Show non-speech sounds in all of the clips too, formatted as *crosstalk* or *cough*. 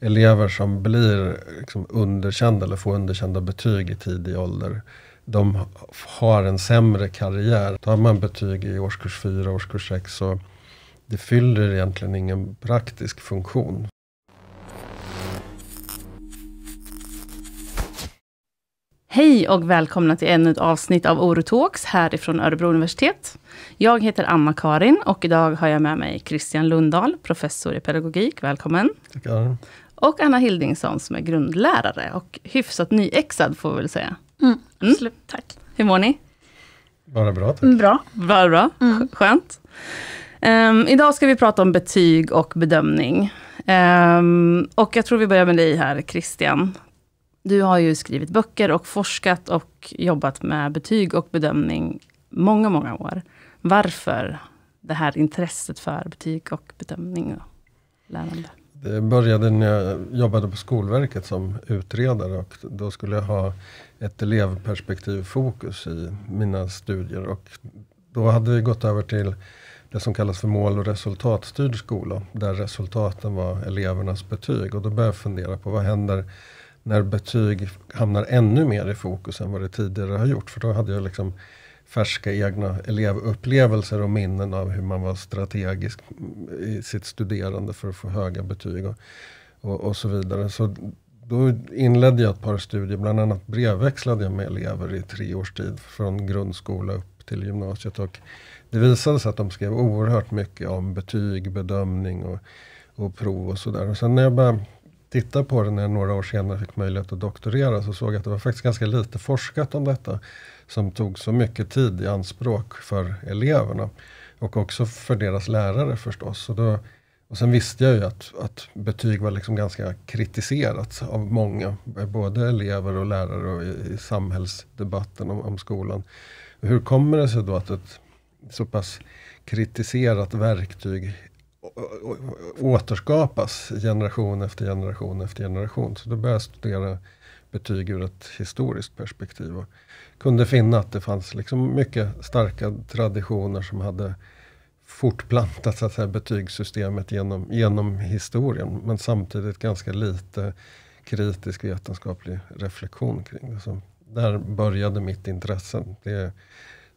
elever som blir liksom underkända eller får underkända betyg i tidig ålder, de har en sämre karriär. Tar man betyg i årskurs 4, årskurs 6 så det fyller egentligen ingen praktisk funktion. Hej och välkomna till ännu ett avsnitt av Oro Talks härifrån Örebro universitet. Jag heter Anna-Karin och idag har jag med mig Christian Lundahl, professor i pedagogik. Välkommen. Tackar. Och Anna Hildingsson som är grundlärare och hyfsat nyexad får vi väl säga. Mm, mm, absolut, tack. Hur mår ni? Bara bra tack. Bra. Bara bra, mm. skönt. Um, idag ska vi prata om betyg och bedömning. Um, och jag tror vi börjar med dig här Christian. Du har ju skrivit böcker och forskat och jobbat med betyg och bedömning många, många år. Varför det här intresset för betyg och bedömning och lärande? Det började när jag jobbade på Skolverket som utredare och då skulle jag ha ett elevperspektivfokus i mina studier. Och då hade vi gått över till det som kallas för mål och resultatstyrd skola, där resultaten var elevernas betyg. Och då började jag fundera på vad händer när betyg hamnar ännu mer i fokus än vad det tidigare har gjort? För då hade jag liksom färska egna elevupplevelser och minnen av hur man var strategisk i sitt studerande för att få höga betyg och, och, och så vidare. Så då inledde jag ett par studier, bland annat brevväxlade jag med elever i tre års tid från grundskola upp till gymnasiet. Och det visade sig att de skrev oerhört mycket om betyg, bedömning och, och prov och sådär. Och sen när jag började titta på det när jag några år senare fick möjlighet att doktorera så såg jag att det var faktiskt ganska lite forskat om detta som tog så mycket tid i anspråk för eleverna. Och också för deras lärare förstås. Och, då, och sen visste jag ju att, att betyg var liksom ganska kritiserat av många. Både elever och lärare och i, i samhällsdebatten om, om skolan. Hur kommer det sig då att ett så pass kritiserat verktyg återskapas generation efter generation efter generation. Så då började jag studera betyg ur ett historiskt perspektiv. Och kunde finna att det fanns liksom mycket starka traditioner som hade fortplantat så att säga, betygssystemet genom, genom historien. Men samtidigt ganska lite kritisk vetenskaplig reflektion kring det. Så där började mitt intresse. Det,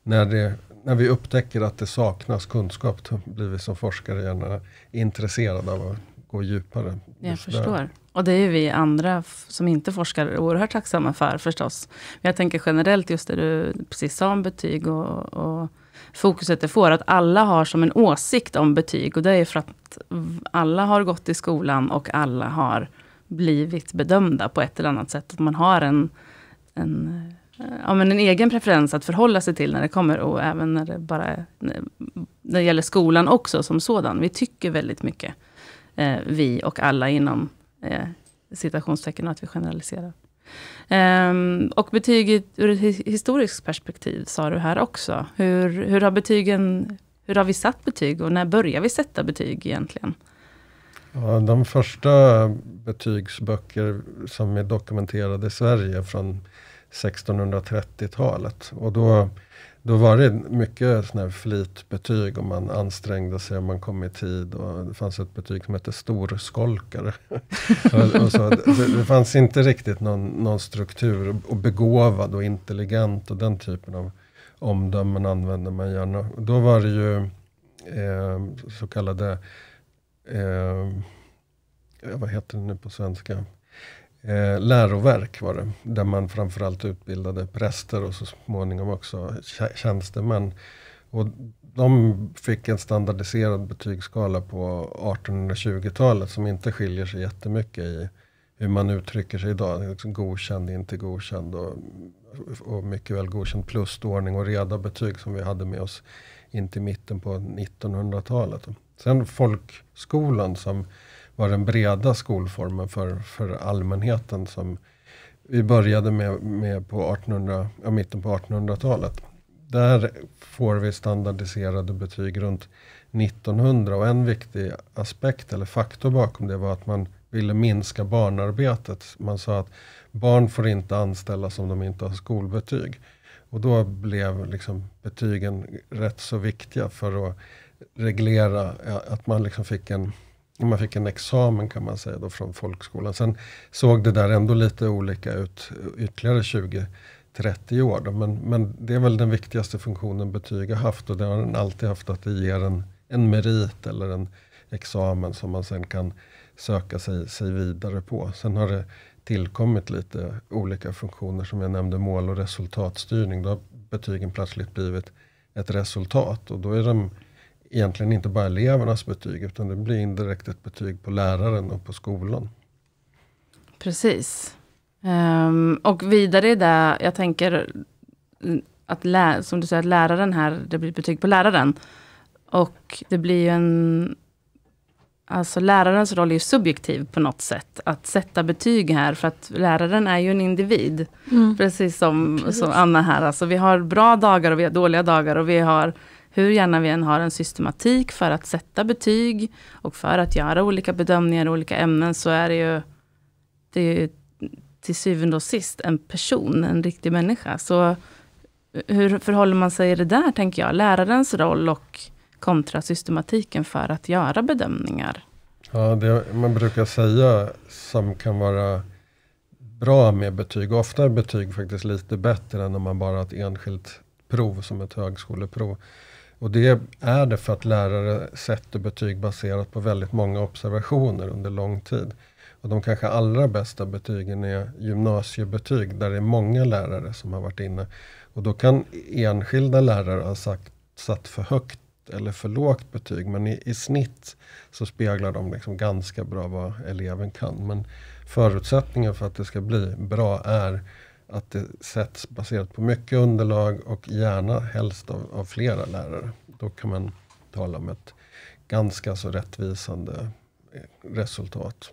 när, det, när vi upptäcker att det saknas kunskap, då blir vi som forskare gärna intresserade av gå djupare. Jag förstår. Där. Och det är vi andra som inte forskar oerhört tacksamma för förstås. Men jag tänker generellt just det du precis sa om betyg och, och fokuset det får, att alla har som en åsikt om betyg. Och det är för att alla har gått i skolan och alla har blivit bedömda på ett eller annat sätt. Att man har en, en, eh, ja, men en egen preferens att förhålla sig till när det kommer. Och även när det bara när det gäller skolan också som sådan. Vi tycker väldigt mycket eh, vi och alla inom eh, citationstecken, att vi generaliserar. Um, och betyget ur ett historiskt perspektiv, sa du här också. Hur, hur, har betygen, hur har vi satt betyg och när börjar vi sätta betyg egentligen? Ja, de första betygsböcker som är dokumenterade i Sverige från 1630-talet. Och då då var det mycket sån här flitbetyg och man ansträngde sig och man kom i tid. Och det fanns ett betyg som hette storskolkare. *laughs* och, så, det, fanns inte riktigt någon, någon struktur. Och begåvad och intelligent och den typen av omdömen använde man gärna. Då var det ju eh, så kallade, eh, vad heter det nu på svenska? eh, läroverk var det, där man framförallt utbildade präster och så småningom också tjänstemän. Och de fick en standardiserad betygsskala på 1820-talet som inte skiljer sig jättemycket i hur man uttrycker sig idag. Liksom godkänd, inte godkänd och, och mycket väl godkänd plus ordning och reda betyg som vi hade med oss in till mitten på 1900-talet. Sen folkskolan som var den breda skolformen för, för allmänheten som vi började med, med på 1800, ja, mitten på 1800-talet. Där får vi standardiserade betyg runt 1900 och en viktig aspekt eller faktor bakom det var att man ville minska barnarbetet. Man sa att barn får inte anställas om de inte har skolbetyg. Och då blev liksom betygen rätt så viktiga för att reglera att man liksom fick en man fick en examen kan man säga då från folkskolan. Sen såg det där ändå lite olika ut ytterligare 20 30 år. Då. Men, men det är väl den viktigaste funktionen betyg har haft och det har den alltid haft att det ger en, en merit eller en examen som man sen kan söka sig, sig vidare på. Sen har det tillkommit lite olika funktioner som jag nämnde, mål och resultatstyrning. Då har betygen plötsligt blivit ett resultat och då är de egentligen inte bara elevernas betyg, utan det blir indirekt ett betyg på läraren och på skolan. Precis. Um, och vidare i det, jag tänker att lä- som du säger, att läraren här, det blir betyg på läraren. Och det blir ju en... Alltså lärarens roll är ju subjektiv på något sätt. Att sätta betyg här, för att läraren är ju en individ. Mm. Precis, som, Precis som Anna här. Alltså vi har bra dagar och vi har dåliga dagar. Och vi har hur gärna vi än har en systematik för att sätta betyg och för att göra olika bedömningar i olika ämnen så är det ju, det är ju till syvende och sist en person, en riktig människa. Så hur förhåller man sig i det där, tänker jag? Lärarens roll och kontra systematiken för att göra bedömningar. Ja, det man brukar säga som kan vara bra med betyg, ofta är betyg faktiskt lite bättre än om man bara har ett enskilt prov som ett högskoleprov. Och det är det för att lärare sätter betyg baserat på väldigt många observationer under lång tid. Och de kanske allra bästa betygen är gymnasiebetyg där det är många lärare som har varit inne. Och då kan enskilda lärare ha sagt, satt för högt eller för lågt betyg, men i, i snitt så speglar de liksom ganska bra vad eleven kan. Men förutsättningen för att det ska bli bra är att det sätts baserat på mycket underlag och gärna helst av, av flera lärare. Då kan man tala om ett ganska så rättvisande eh, resultat.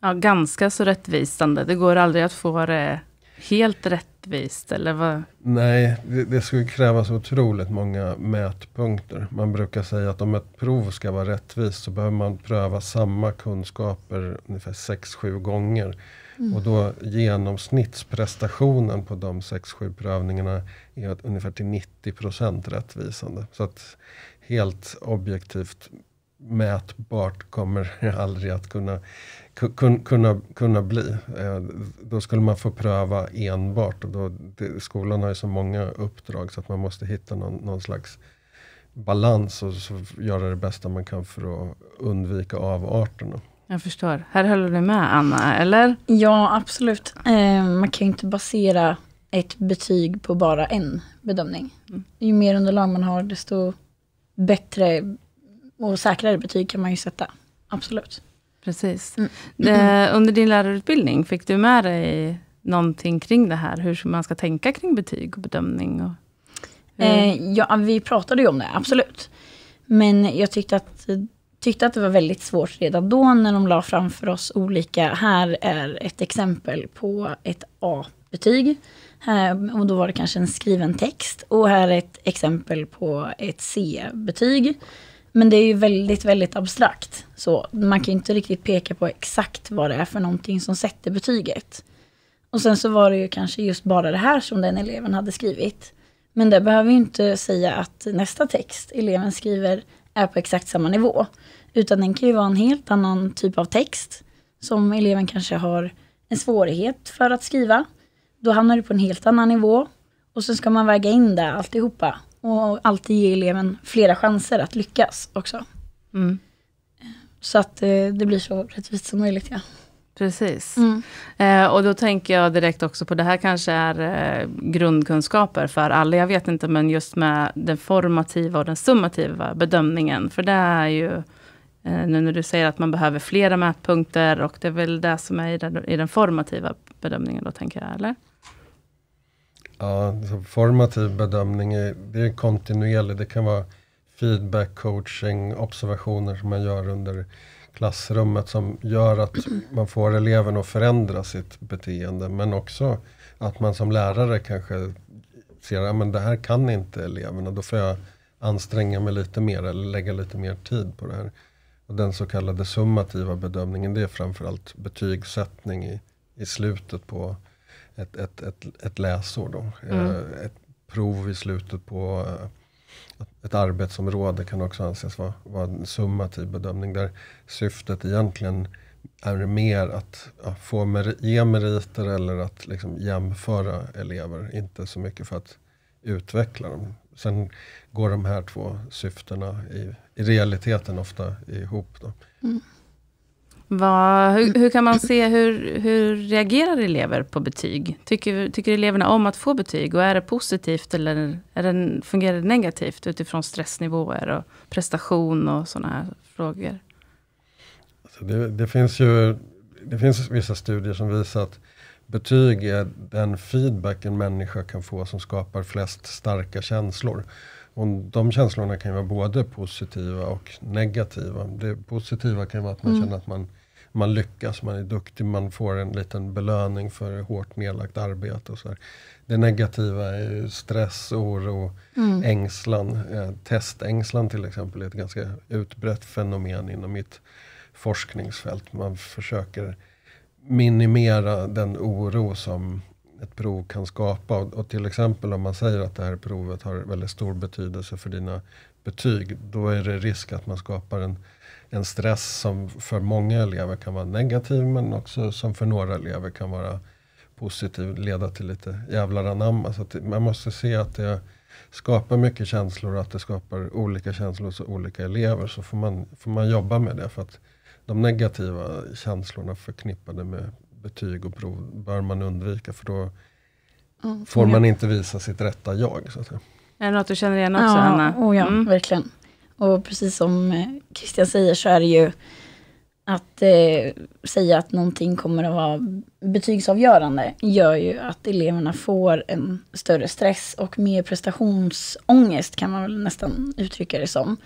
Ja, ganska så rättvisande. Det går aldrig att få det helt rättvist, eller vad? Nej, det, det skulle krävas otroligt många mätpunkter. Man brukar säga att om ett prov ska vara rättvist så behöver man pröva samma kunskaper ungefär 6-7 gånger Mm. Och då genomsnittsprestationen på de 6-7 prövningarna är ungefär till 90 procent rättvisande. Så att helt objektivt mätbart kommer det aldrig att kunna, kunna, kunna bli. Eh, då skulle man få pröva enbart. Och då, skolan har ju så många uppdrag så att man måste hitta någon, någon slags balans och göra det bästa man kan för att undvika avarterna. Jag förstår. Här håller du med Anna, eller? Ja, absolut. Eh, man kan ju inte basera ett betyg på bara en bedömning. Mm. Ju mer underlag man har, desto bättre och säkrare betyg kan man ju sätta. Absolut. Precis. Mm. Det, eh, under din lärarutbildning, fick du med dig någonting kring det här? Hur man ska tänka kring betyg och bedömning? Och, eh, ja, vi pratade ju om det, absolut. Men jag tyckte att tyckte att det var väldigt svårt redan då när de la framför oss olika, här är ett exempel på ett A-betyg. och då var det kanske en skriven text. Och här är ett exempel på ett C-betyg. Men det är ju väldigt, väldigt abstrakt. Så man kan ju inte riktigt peka på exakt vad det är för någonting som sätter betyget. Och sen så var det ju kanske just bara det här som den eleven hade skrivit. Men det behöver ju inte säga att nästa text eleven skriver är på exakt samma nivå. Utan den kan ju vara en helt annan typ av text som eleven kanske har en svårighet för att skriva. Då hamnar du på en helt annan nivå och så ska man väga in det alltihopa och alltid ge eleven flera chanser att lyckas också. Mm. Så att eh, det blir så rättvist som möjligt. Ja. Precis. Mm. Eh, och då tänker jag direkt också på, det här kanske är eh, grundkunskaper för alla, jag vet inte, men just med den formativa och den summativa bedömningen, för det är ju eh, nu när du säger att man behöver flera mätpunkter och det är väl det som är i den, i den formativa bedömningen då, tänker jag, eller? Ja, alltså formativ bedömning är, det är kontinuerlig, det kan vara feedback, coaching, observationer som man gör under klassrummet som gör att man får eleven att förändra sitt beteende. Men också att man som lärare kanske ser att det här kan inte eleverna. Då får jag anstränga mig lite mer eller lägga lite mer tid på det här. Och den så kallade summativa bedömningen det är framförallt betygssättning i, i slutet på ett, ett, ett, ett läsår. Då. Mm. Eh, ett prov i slutet på eh, ett arbetsområde kan också anses vara, vara en summativ bedömning där syftet egentligen är mer att ja, få mer, ge meriter eller att liksom jämföra elever, inte så mycket för att utveckla dem. Sen går de här två syftena i, i realiteten ofta ihop. Då. Mm. Va, hur, hur, kan man mm. se, hur, hur reagerar elever på betyg? Tycker, tycker eleverna om att få betyg? Och är det positivt eller är det, fungerar det negativt utifrån stressnivåer och prestation och sådana här frågor? Alltså det, det, finns ju det finns vissa studier som visar att betyg är den feedback en människa kan få som skapar flest starka känslor. Och de känslorna kan ju vara både positiva och negativa. Det positiva kan vara att man mm. känner att man man lyckas, man är duktig, man får en liten belöning för hårt nedlagt arbete. Och så här. Det negativa är stress, oro, mm. ängslan. Eh, testängslan till exempel är ett ganska utbrett fenomen inom mitt forskningsfält. Man försöker minimera den oro som ett prov kan skapa. och, till exempel om man säger att det här provet har väldigt stor betydelse för dina betyg, då är det risk att man skapar en en stress som för många elever kan vara negativ men också som för några elever kan vara positiv, leda till lite jävlar anamma. Så man måste se att det skapar mycket känslor och att det skapar olika känslor hos olika elever. Så får man, får man jobba med det. för att De negativa känslorna förknippade med betyg och prov bör man undvika för då mm, får man inte visa sitt rätta jag. Så att säga. Är det något du känner igen också ja, Anna? Oh ja, mm. verkligen. Och precis som eh, Christian säger så är det ju att eh, säga att någonting kommer att vara betygsavgörande gör ju att eleverna får en större stress och mer prestationsångest kan man väl nästan uttrycka det som.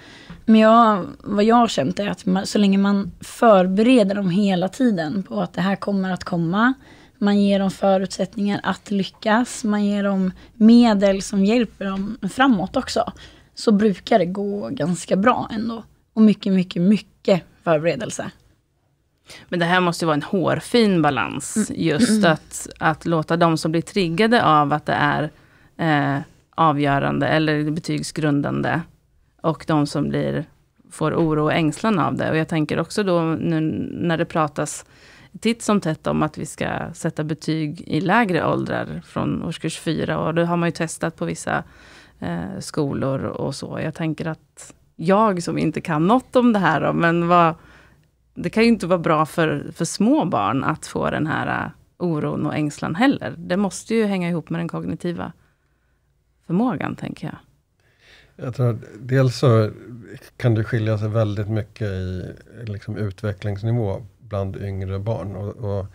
Men jag, vad jag har känt är att man, så länge man förbereder dem hela tiden på att det här kommer att komma, man ger dem förutsättningar att lyckas, man ger dem medel som hjälper dem framåt också så brukar det gå ganska bra ändå. Och mycket, mycket, mycket förberedelse. Men det här måste ju vara en hårfin balans. Mm. Just mm. att, att låta de som blir triggade av att det är eh, avgörande eller betygsgrundande. Och de som blir, får oro och ängslan av det. Och jag tänker också då nu när det pratas titt som tätt om att vi ska sätta betyg i lägre åldrar från årskurs fyra. Och det har man ju testat på vissa eh, skolor och så. Jag tänker att jag som inte kan något om det här, då, men vad, det kan ju inte vara bra för, för små barn att få den här eh, oron och ängslan heller. Det måste ju hänga ihop med den kognitiva förmågan, tänker jag. Jag tror att dels så kan det skilja sig väldigt mycket i liksom, utvecklingsnivå bland yngre barn. Och, och,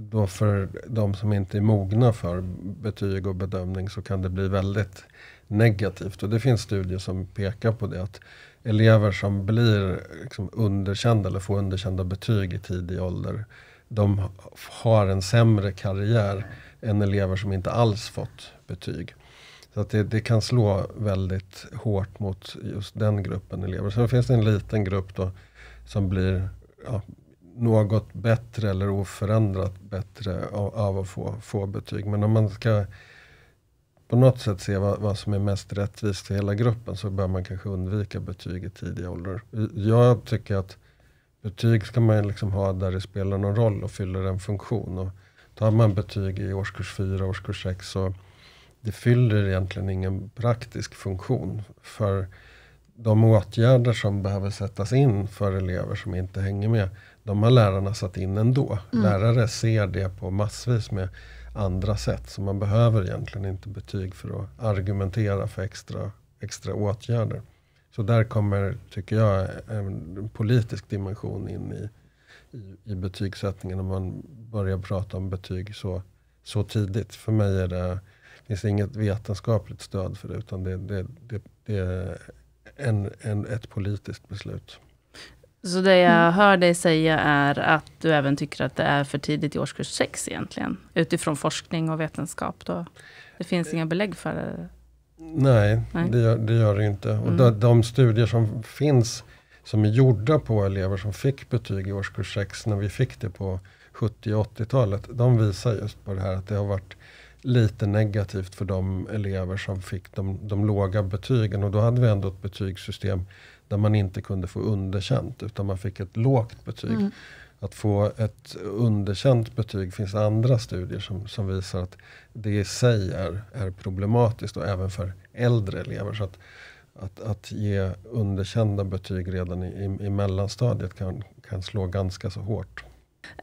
då för de som inte är mogna för betyg och bedömning så kan det bli väldigt negativt. Och det finns studier som pekar på det. Att elever som blir liksom underkända eller får underkända betyg i tidig ålder. De har en sämre karriär än elever som inte alls fått betyg. Så att det, det, kan slå väldigt hårt mot just den gruppen elever. Sen finns det en liten grupp då som blir ja, något bättre eller oförändrat bättre av, av att få, få betyg. Men om man ska på något sätt se vad, vad, som är mest rättvist för hela gruppen så bör man kanske undvika betyg i tidig ålder. Jag tycker att betyg ska man liksom ha där det spelar någon roll och fyller en funktion. Och tar man betyg i årskurs 4, och årskurs 6 så det fyller egentligen ingen praktisk funktion. För de åtgärder som behöver sättas in för elever som inte hänger med, de har lärarna satt in ändå. Mm. Lärare ser det på massvis med andra sätt. Så man behöver egentligen inte betyg för att argumentera för extra, extra åtgärder. Så där kommer, tycker jag, en politisk dimension in i, i, i betygssättningen. Om man börjar prata om betyg så, så tidigt. För mig är det, finns det inget vetenskapligt stöd för det, utan det, det, det, det är en, en, ett politiskt beslut. Så det jag mm. hör dig säga är att du även tycker att det är för tidigt i årskurs 6 egentligen? Utifrån forskning och vetenskap då? Det finns inga belägg för det? Nej, Nej. Det, gör, det gör det inte. Och mm. de, de, studier som finns, som är gjorda på elever som fick betyg i årskurs 6, när vi fick det på 70 och 80-talet, de visar just på det här att det har varit lite negativt för de elever som fick de, de låga betygen. Och då hade vi ändå ett betygssystem där man inte kunde få underkänt utan man fick ett lågt betyg. Mm. Att få ett underkänt betyg finns andra studier som, som visar att det i sig är, är problematiskt och även för äldre elever. Så att, att, att ge underkända betyg redan i, i, i mellanstadiet kan, kan slå ganska så hårt.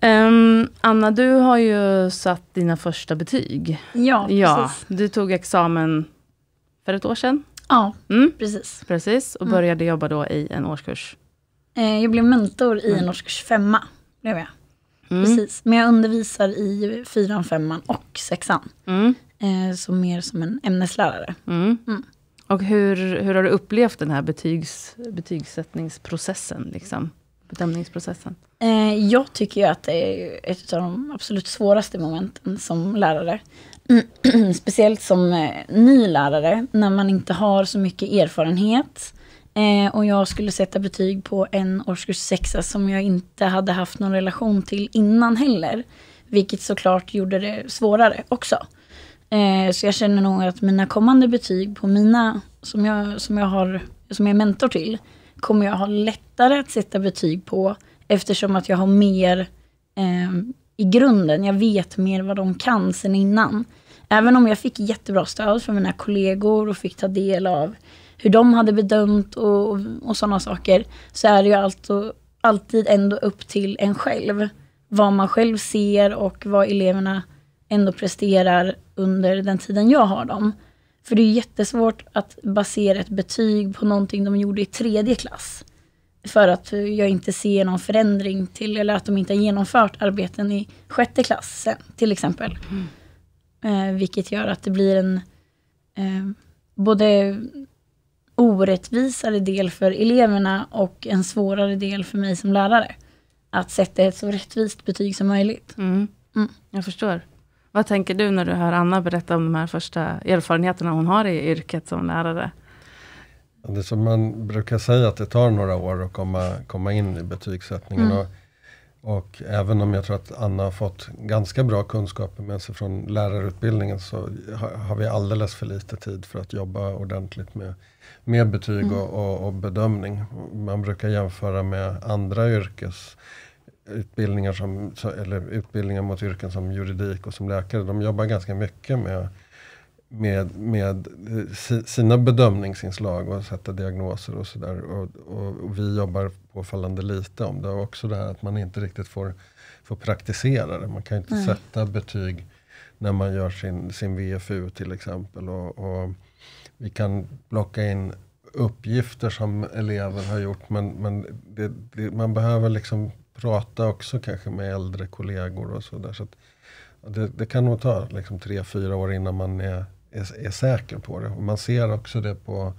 Um, Anna, du har ju satt dina första betyg. Ja, ja precis. Du tog examen för ett år sedan. Ja, mm. precis. Precis, och mm. började mm. jobba då i en årskurs? Eh, jag blev mentor i en mm. årskurs femma. Blev jag. Mm. Precis. Men jag undervisar i fyran, femman och sexan. Mm. Eh, så mer som en ämneslärare. Och hur, hur har du upplevt den här betygs, betygssättningsprocessen? Liksom? Bedömningsprocessen? Eh, jag tycker ju att det är ett av de absolut svåraste momenten som lärare. *clears throat* speciellt som eh, ny lärare, när man inte har så mycket erfarenhet. Eh, och jag skulle sätta betyg på en årskurs sexa som jag inte hade haft någon relation till innan heller. Vilket såklart gjorde det svårare också. Eh, så jag känner nog att mina kommande betyg på mina, som jag, som jag, har, som jag är mentor till, kommer jag ha lättare att sätta betyg på eftersom att jag har mer eh, i grunden. Jag vet mer vad de kan sen innan. Även om jag fick jättebra stöd från mina kollegor och fick ta del av hur de hade bedömt och, och, sådana saker, så är det ju alltid, alltid ändå upp till en själv. Vad man själv ser och vad eleverna ändå presterar under den tiden jag har dem. För det är jättesvårt att basera ett betyg på någonting de gjorde i tredje klass för att jag inte ser någon förändring till, eller att de inte har genomfört arbeten i sjätte klassen till exempel. Mm. Eh, vilket gör att det blir en eh, både orättvisare del för eleverna och en svårare del för mig som lärare. Att sätta ett så rättvist betyg som möjligt. Mm. Mm. Jag förstår. Vad tänker du när du hör Anna berätta om de här första erfarenheterna hon har i yrket som lärare? Det som man brukar säga att det tar några år att komma, komma in i betygssättningen. Mm. Och, och, även om jag tror att Anna har fått ganska bra kunskaper med sig från lärarutbildningen så har, har vi alldeles för lite tid för att jobba ordentligt med, med betyg mm. och, och, och, bedömning. Man brukar jämföra med andra yrkes utbildningar, som, eller utbildningar mot yrken som juridik och som läkare, de jobbar ganska mycket med med, med eh, sina bedömningsinslag och sätta diagnoser och sådär. Och, och, och, vi jobbar påfallande lite om det. Och också det här att man inte riktigt får, får praktisera det. Man kan inte Nej. sätta betyg när man gör sin, sin VFU till exempel. Och, och, vi kan plocka in uppgifter som elever har gjort men, men det, det, man behöver liksom prata också kanske med äldre kollegor och sådär. så det, det, kan nog ta liksom, tre, fyra år innan man är är, är säker på det. Och man ser också det på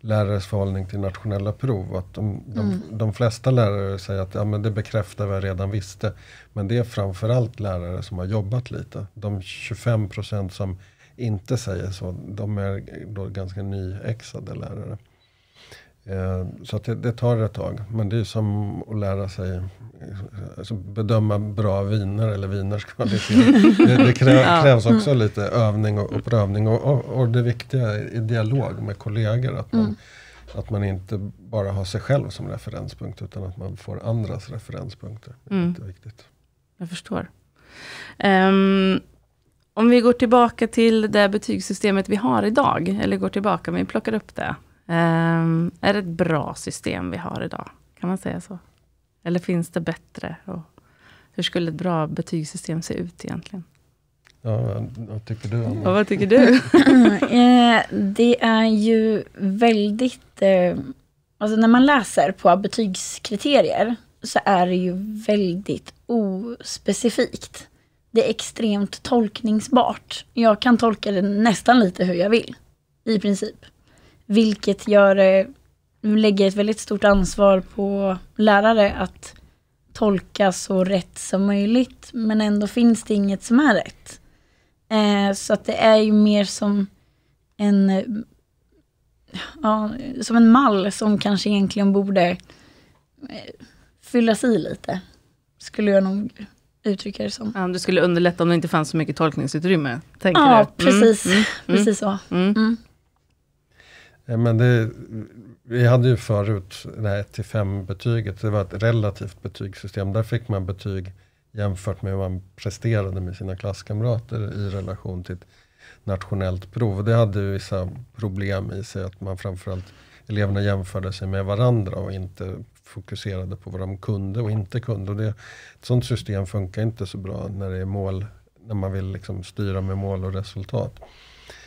lärares förhållning till nationella prov. Att de, de, mm. de flesta lärare säger att ja, men det bekräftar vad jag redan visste. Men det är framförallt lärare som har jobbat lite. De 25 procent som inte säger så, de är då ganska nyexade lärare. Eh, så det, det, tar ett tag. Men det är som att lära sig alltså bedöma bra viner eller viners kvalitet. Det, det *laughs* krä, krävs också mm. lite övning och, och prövning. Och, och, och, det viktiga i dialog med kollegor. Att man, mm. att man inte bara har sig själv som referenspunkt. Utan att man får andras referenspunkter. Det är mm. viktigt. Jag förstår. Um, om vi går tillbaka till det betygssystemet vi har idag. Eller går tillbaka, men vi plockar upp det Um, är det ett bra system vi har idag? Kan man säga så? Eller finns det bättre? Och hur skulle ett bra betygssystem se ut egentligen? Ja, vad tycker du? Anna? Ja, vad tycker du? *laughs* Eh, det är ju väldigt... Eh, alltså när man läser på betygskriterier så är det ju väldigt ospecifikt. Det är extremt tolkningsbart. Jag kan tolka det nästan lite hur jag vill, i princip. Vilket gör, eh, lägger ett väldigt stort ansvar på lärare att tolka så rätt som möjligt. Men ändå finns det inget som är rätt. Eh, så att det är ju mer som en, ja, som en mall som kanske egentligen borde eh, fyllas i lite. Skulle jag nog uttrycka det som. Ja, du skulle underlätta om det inte fanns så mycket tolkningsutrymme? Tänker ja, du? Mm, precis. Mm, mm, precis så. Mm. mm. Eh, men det, vi hade ju förut det här 1-5 betyget. Det var ett relativt betygssystem. Där fick man betyg jämfört med hur man presterade med sina klasskamrater i relation till ett nationellt prov. Det hade ju vissa problem i sig. Att man framförallt eleverna jämförde sig med varandra och inte fokuserade på vad de kunde och inte kunde. Och det, ett sånt system funkar inte så bra när det är mål, när man vill liksom styra med mål och resultat.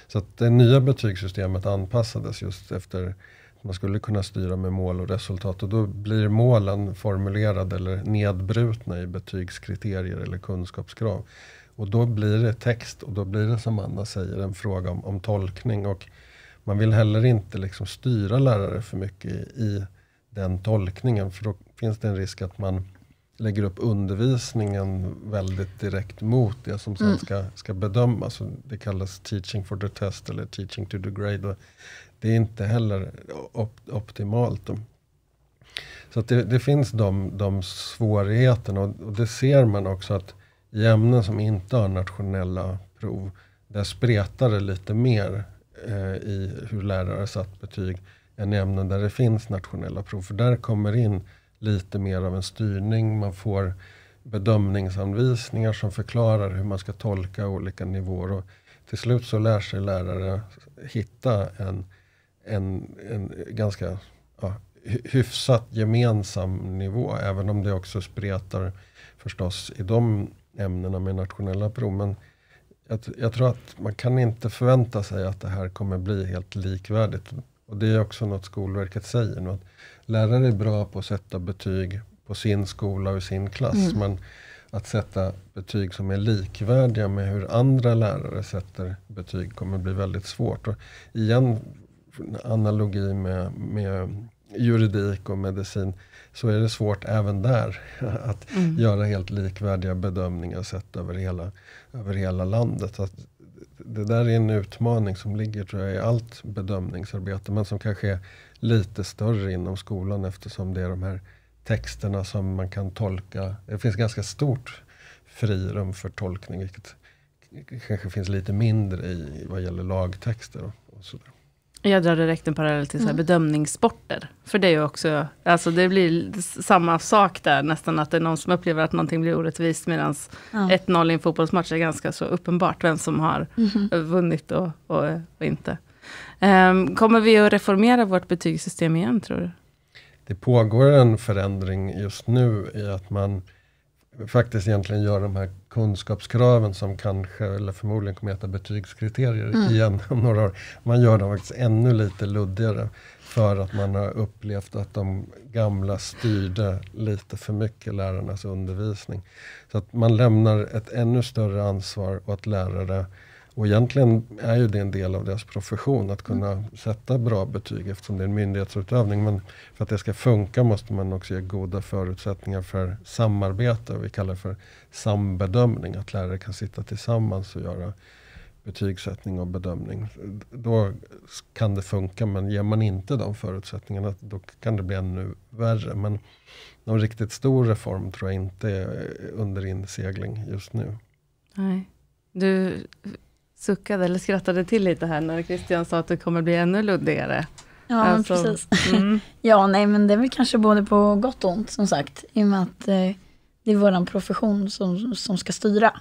Så att det nya betygssystemet anpassades just efter att man skulle kunna styra med mål och resultat och då blir målen formulerade eller nedbrutna i betygskriterier eller kunskapskrav. Och då blir det text och då blir det som Anna säger en fråga om, om tolkning. Och man vill heller inte liksom styra lärare för mycket i, i den tolkningen för då finns det en risk att man lägger upp undervisningen väldigt direkt mot det som sen mm. ska, ska bedömas. Det kallas teaching for the test eller teaching to the grade. Det är inte heller op optimalt. Så det, det, finns de, de svårigheterna och, och, det ser man också att i ämnen som inte har nationella prov, där spretar det lite mer eh, i hur lärare satt betyg än i ämnen där det finns nationella prov. För där kommer in lite mer av en styrning. Man får bedömningsanvisningar som förklarar hur man ska tolka olika nivåer. Och till slut så lär sig lärare hitta en, en, en ganska ja, hyfsat gemensam nivå. Även om det också spretar förstås i de ämnena med nationella prov. Men jag, jag tror att man kan inte förvänta sig att det här kommer bli helt likvärdigt. Och det är också något Skolverket säger. Att lärare är bra på att sätta betyg på sin skola och i sin klass. Mm. Men att sätta betyg som är likvärdiga med hur andra lärare sätter betyg kommer bli väldigt svårt. Och igen, analogi med, med juridik och medicin, så är det svårt även där *laughs* att mm. göra helt likvärdiga bedömningar sett över hela, över hela landet. Att det där är en utmaning som ligger tror jag, i allt bedömningsarbete, men som kanske är lite större inom skolan eftersom det är de här texterna som man kan tolka. Det finns ganska stort frirum för tolkning, vilket kanske finns lite mindre i vad gäller lagtexter och, och sådär. Jag drar direkt en parallell till så här mm. bedömningssporter. För det är ju också, alltså det blir samma sak där nästan, att det är någon som upplever att någonting blir orättvist, medan ja. 1-0 i en fotbollsmatch är ganska så uppenbart vem som har mm. vunnit och, och, och inte. Um, kommer vi att reformera vårt betygssystem igen, tror du? Det pågår en förändring just nu i att man faktiskt egentligen gör de här kunskapskraven som kanske, eller förmodligen kommer att heta betygskriterier mm. igen *laughs* om några år. Man gör dem faktiskt ännu lite luddigare för att man har upplevt att de gamla styrde lite för mycket lärarnas undervisning. Så att man lämnar ett ännu större ansvar åt lärare och egentligen är ju det en del av deras profession att kunna sätta bra betyg eftersom det är en myndighetsutövning. Men för att det ska funka måste man också ge goda förutsättningar för samarbete. Och vi kallar det för sambedömning. Att lärare kan sitta tillsammans och göra betygssättning och bedömning. Då kan det funka, men ger man inte de förutsättningarna då kan det bli ännu värre. Men någon riktigt stor reform tror jag inte är under insegling just nu. Nej. Du suckade eller skrattade till lite här när Christian sa att det kommer bli ännu luddigare. Ja, alltså, precis. Mm. *laughs* ja, nej men det är väl kanske både på gott och ont som sagt. I och med att eh, det är vår profession som, som ska styra.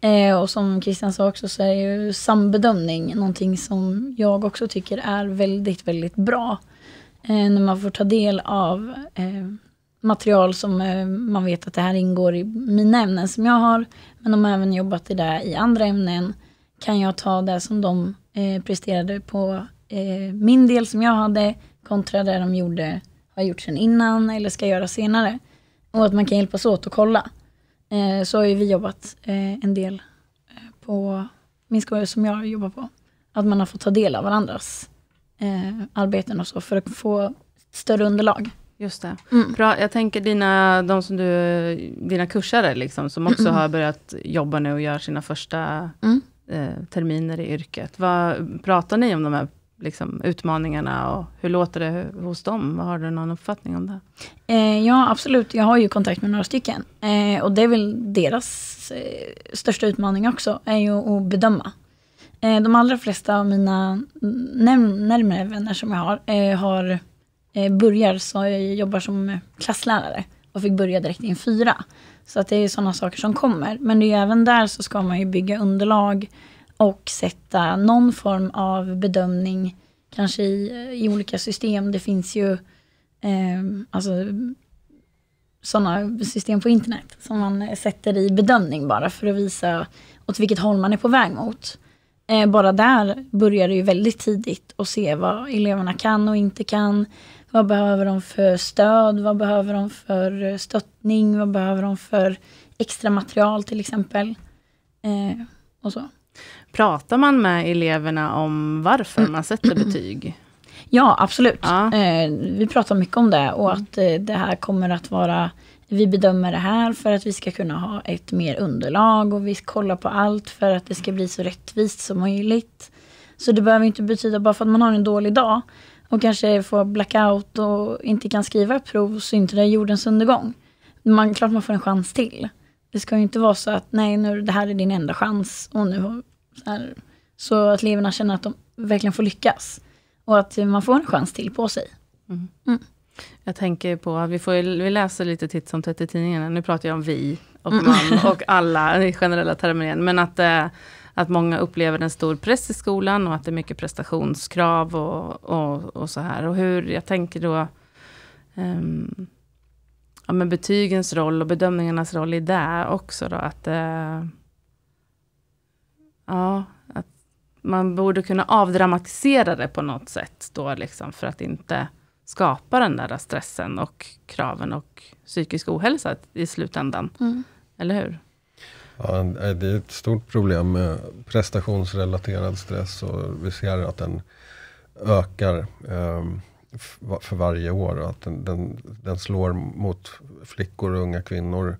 Eh, och som Christian sa också så är ju sambedömning någonting som jag också tycker är väldigt, väldigt bra. Eh, när man får ta del av eh, material som eh, man vet att det här ingår i mina ämnen som jag har. Men de har även jobbat i det i andra ämnen kan jag ta det som de eh, presterade på eh, min del som jag hade kontra det de gjorde, har gjort sen innan eller ska göra senare. Och att man kan hjälpas åt och kolla. Eh, så har ju vi jobbat eh, en del eh, på min skola som jag jobbar på. Att man har fått ta del av varandras eh, arbeten och så för att få större underlag. Just det. Mm. Bra. Jag tänker dina, de som du, dina kursare, liksom, som också mm. har börjat jobba nu och gör sina första mm eh, terminer i yrket. Vad pratar ni om de här liksom, utmaningarna och hur låter det hos dem? Har du någon uppfattning om det? Eh, ja, absolut. Jag har ju kontakt med några stycken. Eh, och det är väl deras eh, största utmaning också, är ju att bedöma. Eh, de allra flesta av mina närmare vänner som jag har, eh, har eh, börjar, så jag jobbar som klasslärare och fick börja direkt i en fyra. Så att det är sådana saker som kommer. Men det är även där så ska man ju bygga underlag och sätta någon form av bedömning kanske i, i olika system. Det finns ju eh, alltså, sådana system på internet som man sätter i bedömning bara för att visa åt vilket håll man är på väg mot. Eh, bara där börjar det ju väldigt tidigt att se vad eleverna kan och inte kan. Vad behöver de för stöd? Vad behöver de för eh, stöttning? Vad behöver de för extra material till exempel? Eh, och så. Pratar man med eleverna om varför mm. man sätter betyg? *clears throat* Ja, absolut. Ja. Eh, vi pratar mycket om det och mm. att eh, det här kommer att vara vi bedömer det här för att vi ska kunna ha ett mer underlag och vi kollar på allt för att det ska bli så rättvist som möjligt. Så det behöver inte betyda bara för att man har en dålig dag och kanske får blackout och inte kan skriva prov så inte det är jordens undergång. Man, klart man får en chans till. Det ska ju inte vara så att nej, nu, det här är din enda chans och nu så, här, så att eleverna känner att de verkligen får lyckas och att man får en chans till på sig. Mm. Mm. Jag tänker på, vi, får, vi läser lite titt som tätt i tidningarna, nu pratar jag om vi och mm. man och alla i generella termer igen, men att eh, att många upplever en stor press i skolan och att det är mycket prestationskrav och, och, och så här. Och hur, jag tänker då, um, ja, men betygens roll och bedömningarnas roll i det också då, att uh, ja, att man borde kunna avdramatisera det på något sätt då liksom för att inte skapa den där stressen och kraven och psykisk ohälsa i slutändan. Mm. Eller hur? Ja, det är ett stort problem med prestationsrelaterad stress och vi ser att den ökar ehm, för varje år. Att den, den, den, slår mot flickor och unga kvinnor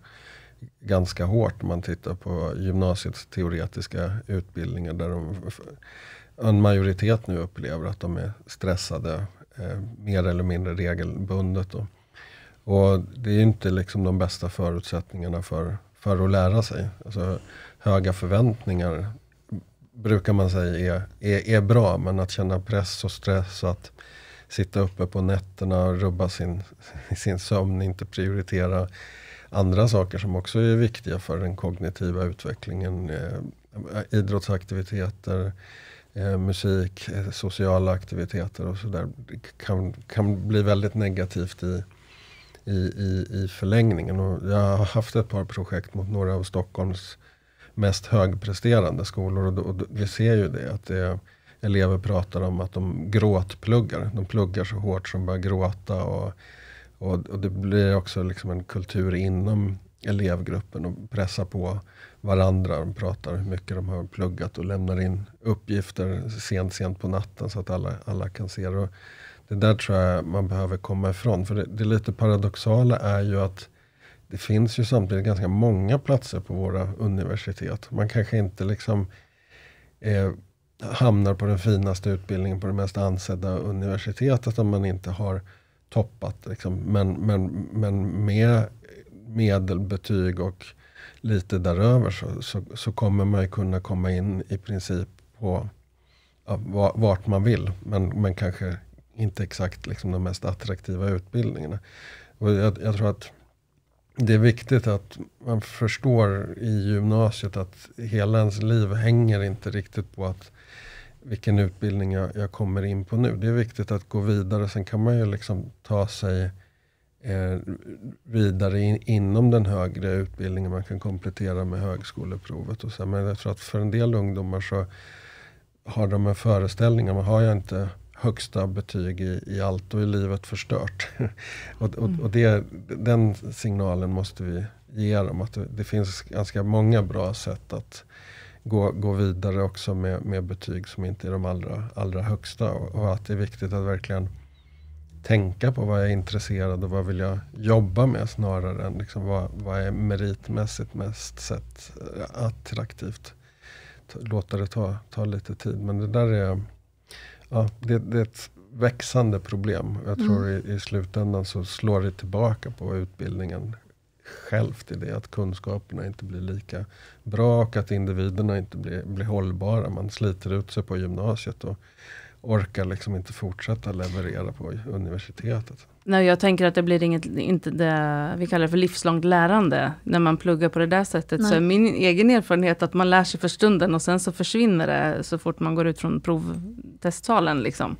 ganska hårt om man tittar på gymnasiets teoretiska utbildningar där de, en majoritet nu upplever att de är stressade eh, mer eller mindre regelbundet. Då. Och det är inte liksom de bästa förutsättningarna för för att lära sig. Alltså, höga förväntningar brukar man säga är, är, är bra, men att känna press och stress, och att sitta uppe på nätterna och rubba sin, *laughs* sin sömn, inte prioritera andra saker som också är viktiga för den kognitiva utvecklingen. Eh, idrottsaktiviteter, eh, musik, eh, sociala aktiviteter och sådär. kan, kan bli väldigt negativt i, i, i, i förlängningen. Och jag har haft ett par projekt mot några av Stockholms mest högpresterande skolor. Och, och vi ser ju det, att det, elever pratar om att de gråtpluggar. De pluggar så hårt som börjar gråta. Och, och, och, det blir också liksom en kultur inom elevgruppen. och pressar på varandra. De pratar hur mycket de har pluggat och lämnar in uppgifter sent, sent på natten så att alla, alla kan se det det där tror jag man behöver komma ifrån. För det, det lite paradoxala är ju att det finns ju samtidigt ganska många platser på våra universitet. Man kanske inte liksom eh, hamnar på den finaste utbildningen på det mest ansedda universitetet om man inte har toppat. Liksom. Men, men, men med medelbetyg och lite däröver så, så, så, kommer man ju kunna komma in i princip på ja, vart man vill. Men, men kanske inte exakt liksom de mest attraktiva utbildningarna. Och jag, jag tror att det är viktigt att man förstår i gymnasiet att hela ens liv hänger inte riktigt på att vilken utbildning jag, jag kommer in på nu. Det är viktigt att gå vidare. Sen kan man ju liksom ta sig eh, vidare in, inom den högre utbildningen. Man kan komplettera med högskoleprovet. Och så. Men jag tror att för en del ungdomar så har de en föreställning om, har jag inte högsta betyg i, i allt, då är livet förstört. *laughs* och, och, och mm. det, den signalen måste vi ge dem, att det, finns ganska många bra sätt att gå, gå vidare också med, med betyg som inte är de allra, allra högsta. Och, och att det är viktigt att verkligen tänka på vad jag är intresserad och vad vill jag jobba med snarare än liksom vad, vad är meritmässigt mest sett eh, attraktivt. Låta det ta, ta lite tid, men det där är ja, det, det, är ett växande problem. Jag tror mm. i, i, slutändan så slår det tillbaka på utbildningen själv – i det att kunskaperna inte blir lika bra och att individerna inte blir, blir hållbara. Man sliter ut sig på gymnasiet och orkar liksom inte fortsätta leverera på universitetet. Nej, jag tänker att det blir inget, inte det vi kallar för livslångt lärande. När man pluggar på det där sättet. Nej. Så är min egen erfarenhet att man lär sig för stunden och sen så försvinner det så fort man går ut från provtestsalen. Liksom.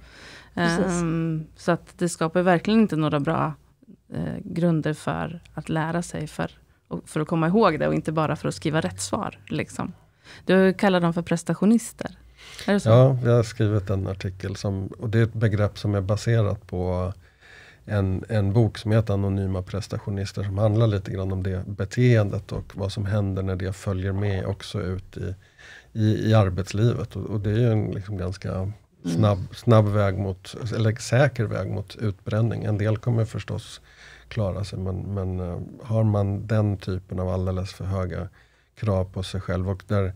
Um, så att det skapar verkligen inte några bra eh, grunder för att lära sig. För, för att komma ihåg det och inte bara för att skriva rätt svar. Liksom. Du kallar dem för prestationister. Ja, jag har skrivit en artikel som, och det är ett begrepp som är baserat på en, en bok som heter Anonyma prestationister som handlar lite grann om det beteendet och vad som händer när det följer med också ut i, i, i arbetslivet. Och, och, det är ju en liksom ganska mm. snabb, snabb väg mot, eller säker väg mot utbränning. En del kommer förstås klara sig men, men eh, har man den typen av alldeles för höga krav på sig själv och där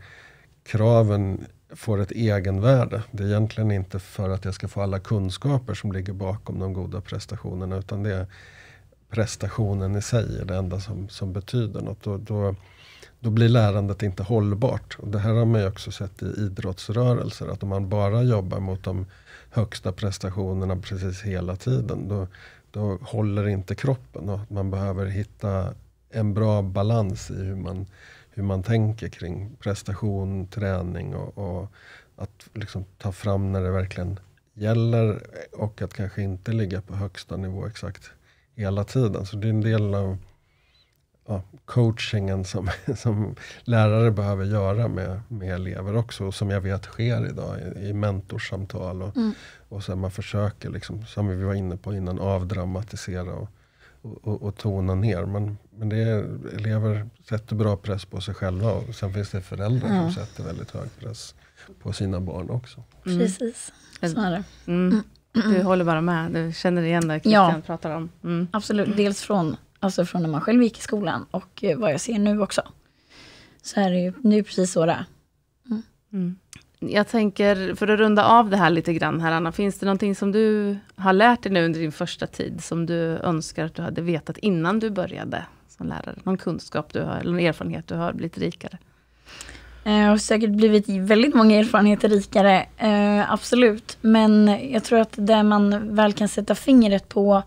kraven får ett egenvärde. Det är egentligen inte för att jag ska få alla kunskaper som ligger bakom de goda prestationerna, utan det är prestationen i sig är det enda som, som betyder något. Då, då, då blir lärandet inte hållbart. Och det här har man ju också sett i idrottsrörelser, att om man bara jobbar mot de högsta prestationerna precis hela tiden, då, då håller inte kroppen. Och man behöver hitta en bra balans i hur man hur man tänker kring prestation, träning och, och att liksom ta fram när det verkligen gäller och att kanske inte ligga på högsta nivå exakt hela tiden. Så det är en del av ja, coachingen som, *laughs* som lärare behöver göra med, med elever också. Och som jag vet sker idag i, i mentorsamtal. Och, mm. och så man försöker, liksom, som vi var inne på innan, avdramatisera och och, och tona ner. Men, men det är, elever sätter bra press på sig själva och sen finns det föräldrar ja. som sätter väldigt hög press på sina barn också. Mm. Precis, så är det. Mm. mm. Du håller bara med, du känner igen det Christian ja. pratar om. Mm. Absolut, dels från, alltså från när man själv gick i skolan och eh, vad jag ser nu också. Så är det ju, det är precis så det är. Mm. Mm jag tänker, för att runda av det här lite grann här Anna, finns det någonting som du har lärt dig nu under din första tid, som du önskar att du hade vetat innan du började som lärare? Någon kunskap du har, eller någon erfarenhet du har, blivit rikare? Eh, jag har säkert blivit väldigt många erfarenheter rikare, eh, absolut. Men jag tror att det man väl kan sätta fingret på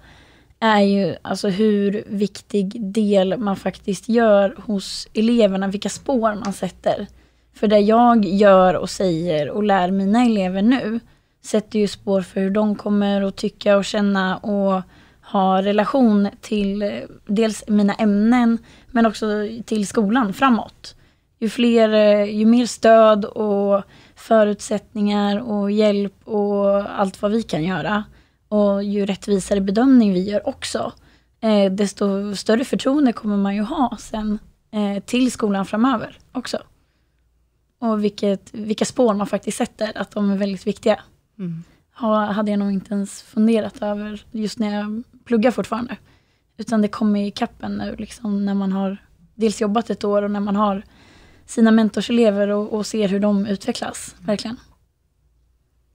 är ju alltså hur viktig del man faktiskt gör hos eleverna, vilka spår man sätter. För det jag gör och säger och lär mina elever nu sätter ju spår för hur de kommer att tycka och känna och ha relation till eh, dels mina ämnen men också till skolan framåt. Ju, fler, eh, ju mer stöd och förutsättningar och hjälp och allt vad vi kan göra och ju rättvisare bedömning vi gör också, eh, desto större förtroende kommer man ju ha sen till skolan framöver också och vilket, vilka spår man faktiskt sätter, att de är väldigt viktiga. Mm. hade jag nog inte ens funderat över just när jag pluggar fortfarande. Utan det kommer i kappen nu, liksom, när man har dels jobbat ett år och när man har sina mentorselever och, och ser hur de utvecklas, mm. verkligen.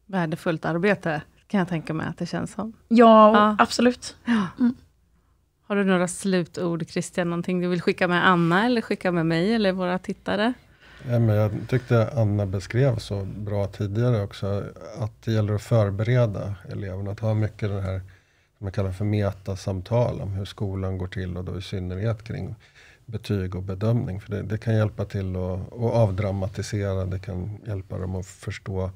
Värdefullt arbete, kan jag tänka mig att det känns som. Ja, ja. absolut. Ja. Mm. Har du några slutord, Christian? Någonting du vill skicka med Anna, eller skicka med mig, eller våra tittare? Ja, men jag tyckte Anna beskrev så bra tidigare också, att det gäller att förbereda eleverna, att ha mycket den här som man kallar för metasamtal om hur skolan går till och då i synnerhet kring betyg och bedömning. För det, det kan hjälpa till att, att avdramatisera, det kan hjälpa dem att förstå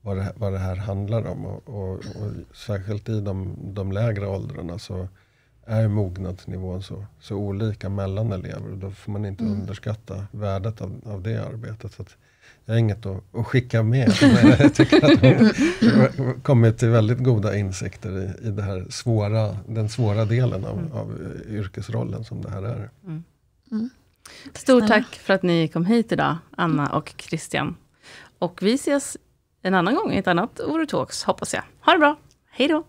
vad det, vad det här handlar om. Och, och, och särskilt i de, de lägre åldrarna så är mognadsnivån så, så olika mellan elever. då får man inte mm. underskatta värdet av, av det arbetet. Så att, jag har inget att, att skicka med. *laughs* Men jag tycker att de har kommit till väldigt goda insikter i, i det här svåra, den svåra delen av, mm. av eh, yrkesrollen som det här är. Mm. Mm. Stort tack för att ni kom hit idag, Anna och Christian. Och vi ses en annan gång i ett annat Orotalks, hoppas jag. Ha det bra. Hej då!